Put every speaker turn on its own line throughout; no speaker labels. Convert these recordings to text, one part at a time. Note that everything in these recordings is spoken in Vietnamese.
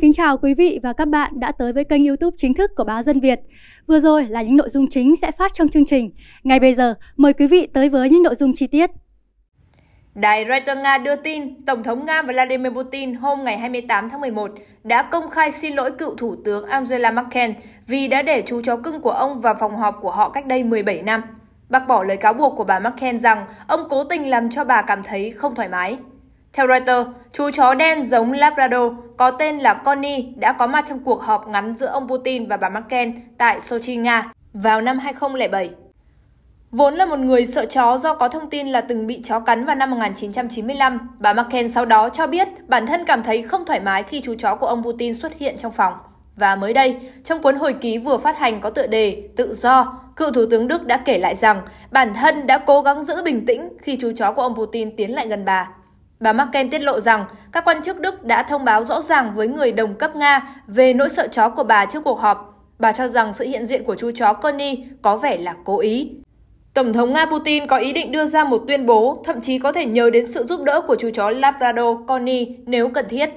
kính chào quý vị và các bạn đã tới với kênh youtube chính thức của báo Dân Việt. Vừa rồi là những nội dung chính sẽ phát trong chương trình. Ngay bây giờ, mời quý vị tới với những nội dung chi tiết. Đài Reuters Nga đưa tin, Tổng thống Nga Vladimir Putin hôm ngày 28 tháng 11 đã công khai xin lỗi cựu Thủ tướng Angela Merkel vì đã để chú chó cưng của ông vào phòng họp của họ cách đây 17 năm, bác bỏ lời cáo buộc của bà Merkel rằng ông cố tình làm cho bà cảm thấy không thoải mái. Theo Reuters, chú chó đen giống Labrador có tên là Connie đã có mặt trong cuộc họp ngắn giữa ông Putin và bà Merkel tại Sochi, Nga vào năm 2007. Vốn là một người sợ chó do có thông tin là từng bị chó cắn vào năm 1995, bà Merkel sau đó cho biết bản thân cảm thấy không thoải mái khi chú chó của ông Putin xuất hiện trong phòng. Và mới đây, trong cuốn hồi ký vừa phát hành có tựa đề Tự do, cựu Thủ tướng Đức đã kể lại rằng bản thân đã cố gắng giữ bình tĩnh khi chú chó của ông Putin tiến lại gần bà. Bà Merkel tiết lộ rằng các quan chức Đức đã thông báo rõ ràng với người đồng cấp Nga về nỗi sợ chó của bà trước cuộc họp. Bà cho rằng sự hiện diện của chú chó Connie có vẻ là cố ý. Tổng thống Nga Putin có ý định đưa ra một tuyên bố, thậm chí có thể nhờ đến sự giúp đỡ của chú chó Labrador Connie nếu cần thiết.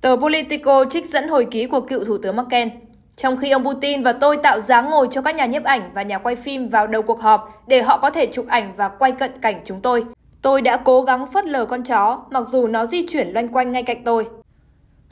Tờ Politico trích dẫn hồi ký của cựu Thủ tướng Merkel. Trong khi ông Putin và tôi tạo dáng ngồi cho các nhà nhiếp ảnh và nhà quay phim vào đầu cuộc họp để họ có thể chụp ảnh và quay cận cảnh chúng tôi. Tôi đã cố gắng phớt lờ con chó, mặc dù nó di chuyển loanh quanh ngay cạnh tôi.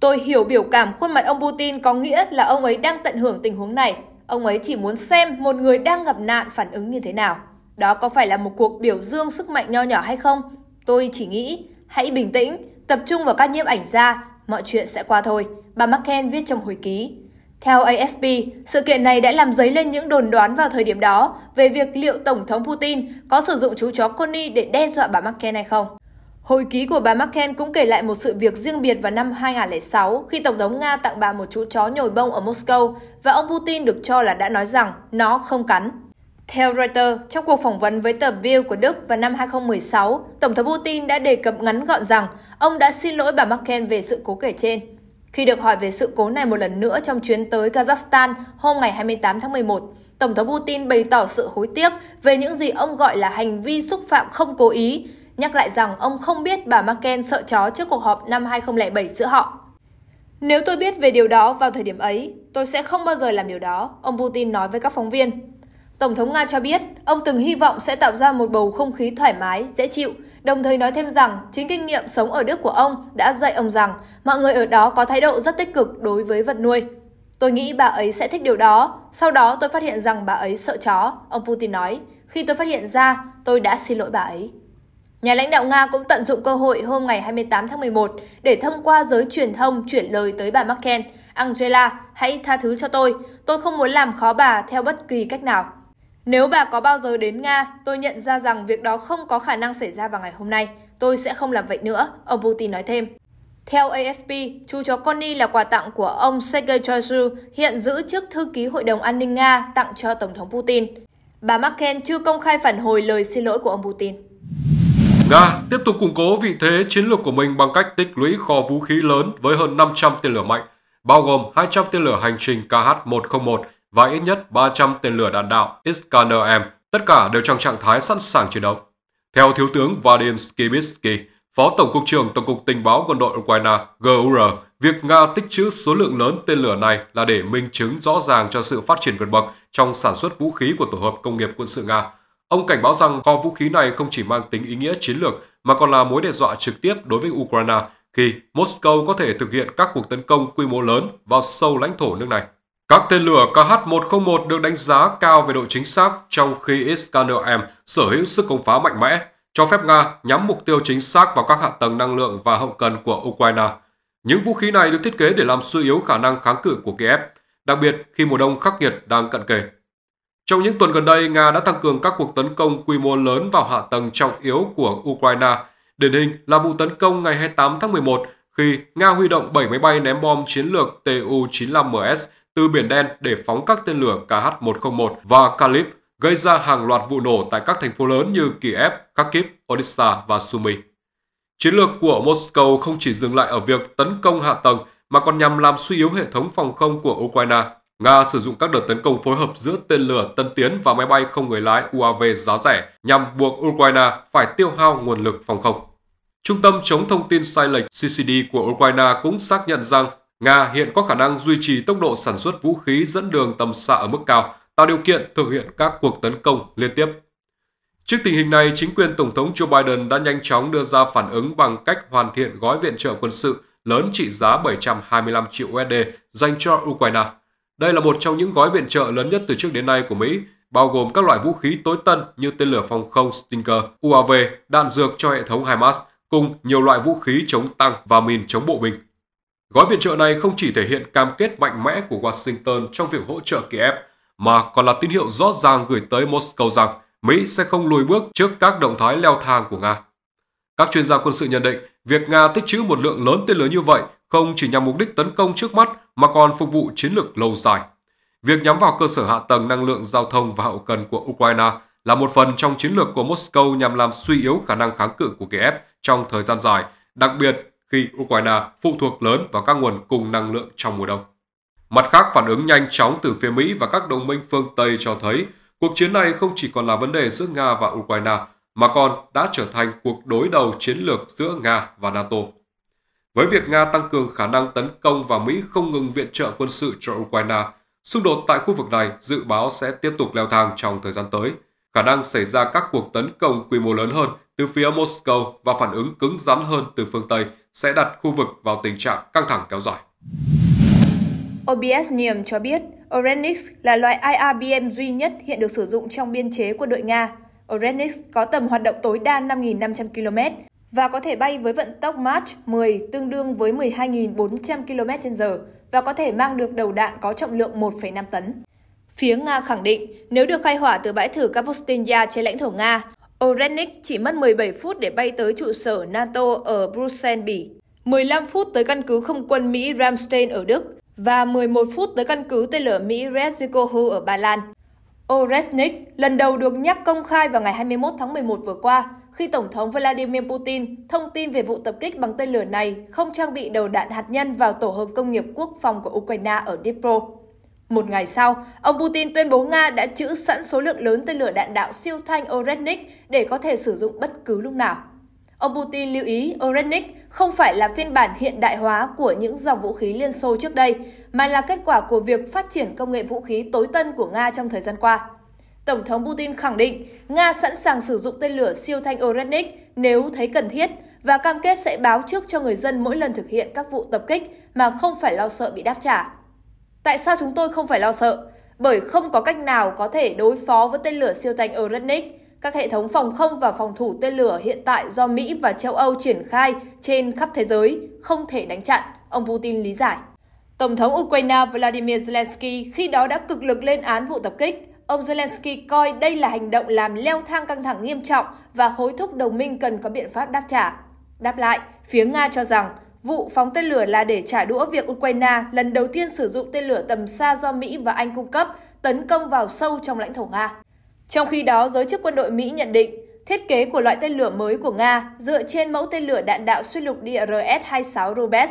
Tôi hiểu biểu cảm khuôn mặt ông Putin có nghĩa là ông ấy đang tận hưởng tình huống này. Ông ấy chỉ muốn xem một người đang gặp nạn phản ứng như thế nào. Đó có phải là một cuộc biểu dương sức mạnh nho nhỏ hay không? Tôi chỉ nghĩ, hãy bình tĩnh, tập trung vào các nhiếp ảnh gia, mọi chuyện sẽ qua thôi, bà Merkel viết trong hồi ký. Theo AFP, sự kiện này đã làm dấy lên những đồn đoán vào thời điểm đó về việc liệu Tổng thống Putin có sử dụng chú chó Connie để đe dọa bà Merkel hay không. Hồi ký của bà Merkel cũng kể lại một sự việc riêng biệt vào năm 2006 khi Tổng thống Nga tặng bà một chú chó nhồi bông ở Moscow và ông Putin được cho là đã nói rằng nó không cắn. Theo Reuters, trong cuộc phỏng vấn với tờ Bild của Đức vào năm 2016, Tổng thống Putin đã đề cập ngắn gọn rằng ông đã xin lỗi bà Merkel về sự cố kể trên. Khi được hỏi về sự cố này một lần nữa trong chuyến tới Kazakhstan hôm ngày 28 tháng 11, Tổng thống Putin bày tỏ sự hối tiếc về những gì ông gọi là hành vi xúc phạm không cố ý, nhắc lại rằng ông không biết bà Merkel sợ chó trước cuộc họp năm 2007 giữa họ. Nếu tôi biết về điều đó vào thời điểm ấy, tôi sẽ không bao giờ làm điều đó, ông Putin nói với các phóng viên. Tổng thống Nga cho biết, ông từng hy vọng sẽ tạo ra một bầu không khí thoải mái, dễ chịu Đồng thời nói thêm rằng chính kinh nghiệm sống ở Đức của ông đã dạy ông rằng mọi người ở đó có thái độ rất tích cực đối với vật nuôi. Tôi nghĩ bà ấy sẽ thích điều đó. Sau đó tôi phát hiện rằng bà ấy sợ chó, ông Putin nói. Khi tôi phát hiện ra, tôi đã xin lỗi bà ấy. Nhà lãnh đạo Nga cũng tận dụng cơ hội hôm ngày 28 tháng 11 để thông qua giới truyền thông chuyển lời tới bà Merkel. Angela, hãy tha thứ cho tôi, tôi không muốn làm khó bà theo bất kỳ cách nào. Nếu bà có bao giờ đến Nga, tôi nhận ra rằng việc đó không có khả năng xảy ra vào ngày hôm nay. Tôi sẽ không làm vậy nữa, ông Putin nói thêm. Theo AFP, chú chó Connie là quà tặng của ông Sergei Shoigu, hiện giữ chức thư ký Hội đồng An ninh Nga tặng cho Tổng thống Putin. Bà Merkel chưa công khai phản hồi lời xin lỗi của ông Putin.
Nga tiếp tục củng cố vị thế chiến lược của mình bằng cách tích lũy kho vũ khí lớn với hơn 500 tên lửa mạnh, bao gồm 200 tên lửa hành trình KH-101 và ít nhất 300 tên lửa đạn đạo Iskander-M, tất cả đều trong trạng thái sẵn sàng chiến đấu. Theo Thiếu tướng Vadim Skibitsky, Phó Tổng cục trưởng Tổng cục Tình báo Quân đội Ukraine GUR, việc Nga tích trữ số lượng lớn tên lửa này là để minh chứng rõ ràng cho sự phát triển vượt bậc trong sản xuất vũ khí của tổ hợp công nghiệp quân sự Nga. Ông cảnh báo rằng kho vũ khí này không chỉ mang tính ý nghĩa chiến lược mà còn là mối đe dọa trực tiếp đối với Ukraine khi Moscow có thể thực hiện các cuộc tấn công quy mô lớn vào sâu lãnh thổ nước này. Các tên lửa KH-101 được đánh giá cao về độ chính xác trong khi Iskander-M sở hữu sức công phá mạnh mẽ, cho phép Nga nhắm mục tiêu chính xác vào các hạ tầng năng lượng và hậu cần của Ukraine. Những vũ khí này được thiết kế để làm suy yếu khả năng kháng cự của Kiev, đặc biệt khi mùa đông khắc nghiệt đang cận kề. Trong những tuần gần đây, Nga đã tăng cường các cuộc tấn công quy mô lớn vào hạ tầng trọng yếu của Ukraine. Điển hình là vụ tấn công ngày 28 tháng 11 khi Nga huy động 7 máy bay ném bom chiến lược Tu-95MS từ Biển Đen để phóng các tên lửa KH-101 và Kalib, gây ra hàng loạt vụ nổ tại các thành phố lớn như Kiev, Kharkiv, Odessa và Sumy. Chiến lược của Moscow không chỉ dừng lại ở việc tấn công hạ tầng mà còn nhằm làm suy yếu hệ thống phòng không của Ukraine. Nga sử dụng các đợt tấn công phối hợp giữa tên lửa tân tiến và máy bay không người lái UAV giá rẻ nhằm buộc Ukraine phải tiêu hao nguồn lực phòng không. Trung tâm chống thông tin sai lệch CCD của Ukraine cũng xác nhận rằng Nga hiện có khả năng duy trì tốc độ sản xuất vũ khí dẫn đường tầm xa ở mức cao, tạo điều kiện thực hiện các cuộc tấn công liên tiếp. Trước tình hình này, chính quyền Tổng thống Joe Biden đã nhanh chóng đưa ra phản ứng bằng cách hoàn thiện gói viện trợ quân sự lớn trị giá 725 triệu USD dành cho Ukraine. Đây là một trong những gói viện trợ lớn nhất từ trước đến nay của Mỹ, bao gồm các loại vũ khí tối tân như tên lửa phòng không Stinger, UAV, đạn dược cho hệ thống HIMARS cùng nhiều loại vũ khí chống tăng và mìn chống bộ binh. Gói viện trợ này không chỉ thể hiện cam kết mạnh mẽ của Washington trong việc hỗ trợ Kiev, mà còn là tín hiệu rõ ràng gửi tới Moscow rằng Mỹ sẽ không lùi bước trước các động thái leo thang của Nga. Các chuyên gia quân sự nhận định, việc Nga tích trữ một lượng lớn tên lửa như vậy không chỉ nhằm mục đích tấn công trước mắt mà còn phục vụ chiến lược lâu dài. Việc nhắm vào cơ sở hạ tầng năng lượng giao thông và hậu cần của Ukraine là một phần trong chiến lược của Moscow nhằm làm suy yếu khả năng kháng cự của Kiev trong thời gian dài, đặc biệt khi Ukraine phụ thuộc lớn vào các nguồn cung năng lượng trong mùa đông. Mặt khác, phản ứng nhanh chóng từ phía Mỹ và các đồng minh phương Tây cho thấy cuộc chiến này không chỉ còn là vấn đề giữa Nga và Ukraine, mà còn đã trở thành cuộc đối đầu chiến lược giữa Nga và NATO. Với việc Nga tăng cường khả năng tấn công và Mỹ không ngừng viện trợ quân sự cho Ukraine, xung đột tại khu vực này dự báo sẽ tiếp tục leo thang trong thời gian tới. Khả năng xảy ra các cuộc tấn công quy mô lớn hơn từ phía Moscow và phản ứng cứng rắn hơn từ phương Tây sẽ đặt khu vực vào tình trạng căng thẳng kéo dài.
OBS Nium cho biết, Orenix là loại IRBM duy nhất hiện được sử dụng trong biên chế quân đội Nga. Orenix có tầm hoạt động tối đa 5.500 km và có thể bay với vận tốc Mach 10 tương đương với 12.400 km h và có thể mang được đầu đạn có trọng lượng 1,5 tấn. Phía Nga khẳng định, nếu được khai hỏa từ bãi thử Kapustinnya trên lãnh thổ Nga, Orenik chỉ mất 17 phút để bay tới trụ sở NATO ở Bruxelles, Bỉ, 15 phút tới căn cứ không quân Mỹ Ramstein ở Đức và 11 phút tới căn cứ tên lửa Mỹ Rezikohu ở Ba Lan. Oresnik lần đầu được nhắc công khai vào ngày 21 tháng 11 vừa qua khi Tổng thống Vladimir Putin thông tin về vụ tập kích bằng tên lửa này không trang bị đầu đạn hạt nhân vào tổ hợp công nghiệp quốc phòng của Ukraine ở Dnipro. Một ngày sau, ông Putin tuyên bố Nga đã trữ sẵn số lượng lớn tên lửa đạn đạo siêu thanh Oretnik để có thể sử dụng bất cứ lúc nào. Ông Putin lưu ý Oretnik không phải là phiên bản hiện đại hóa của những dòng vũ khí Liên Xô trước đây, mà là kết quả của việc phát triển công nghệ vũ khí tối tân của Nga trong thời gian qua. Tổng thống Putin khẳng định Nga sẵn sàng sử dụng tên lửa siêu thanh Oretnik nếu thấy cần thiết và cam kết sẽ báo trước cho người dân mỗi lần thực hiện các vụ tập kích mà không phải lo sợ bị đáp trả. Tại sao chúng tôi không phải lo sợ? Bởi không có cách nào có thể đối phó với tên lửa siêu thanh Eretnik. Các hệ thống phòng không và phòng thủ tên lửa hiện tại do Mỹ và châu Âu triển khai trên khắp thế giới không thể đánh chặn, ông Putin lý giải. Tổng thống Ukraine Vladimir Zelensky khi đó đã cực lực lên án vụ tập kích. Ông Zelensky coi đây là hành động làm leo thang căng thẳng nghiêm trọng và hối thúc đồng minh cần có biện pháp đáp trả. Đáp lại, phía Nga cho rằng Vụ phóng tên lửa là để trả đũa việc Ukraine lần đầu tiên sử dụng tên lửa tầm xa do Mỹ và Anh cung cấp tấn công vào sâu trong lãnh thổ Nga. Trong khi đó, giới chức quân đội Mỹ nhận định thiết kế của loại tên lửa mới của Nga dựa trên mẫu tên lửa đạn đạo xuyên lục địa RS-26 Rubes.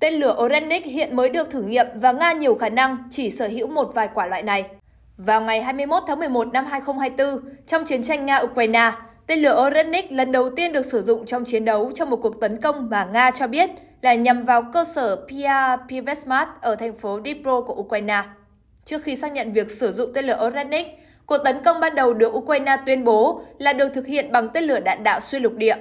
Tên lửa Orenik hiện mới được thử nghiệm và Nga nhiều khả năng chỉ sở hữu một vài quả loại này. Vào ngày 21 tháng 11 năm 2024, trong chiến tranh Nga-Ukraine, Tên lửa Orenik lần đầu tiên được sử dụng trong chiến đấu trong một cuộc tấn công mà Nga cho biết là nhằm vào cơ sở Pia Pivesmat ở thành phố Dnipro của Ukraine. Trước khi xác nhận việc sử dụng tên lửa Orenik, cuộc tấn công ban đầu được Ukraine tuyên bố là được thực hiện bằng tên lửa đạn đạo xuyên lục địa.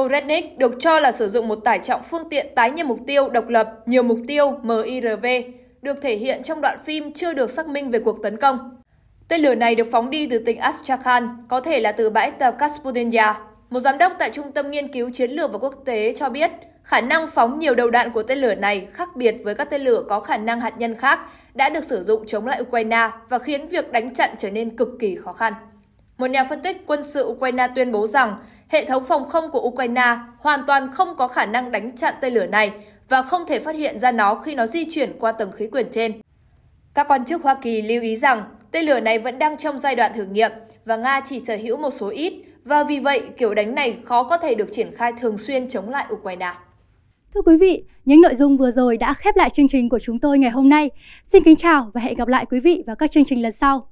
Orenik được cho là sử dụng một tải trọng phương tiện tái nhiệm mục tiêu độc lập nhiều mục tiêu MIRV, được thể hiện trong đoạn phim chưa được xác minh về cuộc tấn công. Tên lửa này được phóng đi từ tỉnh Astrakhan, có thể là từ bãi tập Kaspudinya. Một giám đốc tại Trung tâm Nghiên cứu Chiến lược và Quốc tế cho biết, khả năng phóng nhiều đầu đạn của tên lửa này khác biệt với các tên lửa có khả năng hạt nhân khác đã được sử dụng chống lại Ukraine và khiến việc đánh chặn trở nên cực kỳ khó khăn. Một nhà phân tích quân sự Ukraine tuyên bố rằng hệ thống phòng không của Ukraine hoàn toàn không có khả năng đánh chặn tên lửa này và không thể phát hiện ra nó khi nó di chuyển qua tầng khí quyển trên. Các quan chức Hoa Kỳ lưu ý rằng tên lửa này vẫn đang trong giai đoạn thử nghiệm và Nga chỉ sở hữu một số ít, và vì vậy kiểu đánh này khó có thể được triển khai thường xuyên chống lại Ukraine. Thưa quý vị, những nội dung vừa rồi đã khép lại chương trình của chúng tôi ngày hôm nay. Xin kính chào và hẹn gặp lại quý vị vào các chương trình lần sau.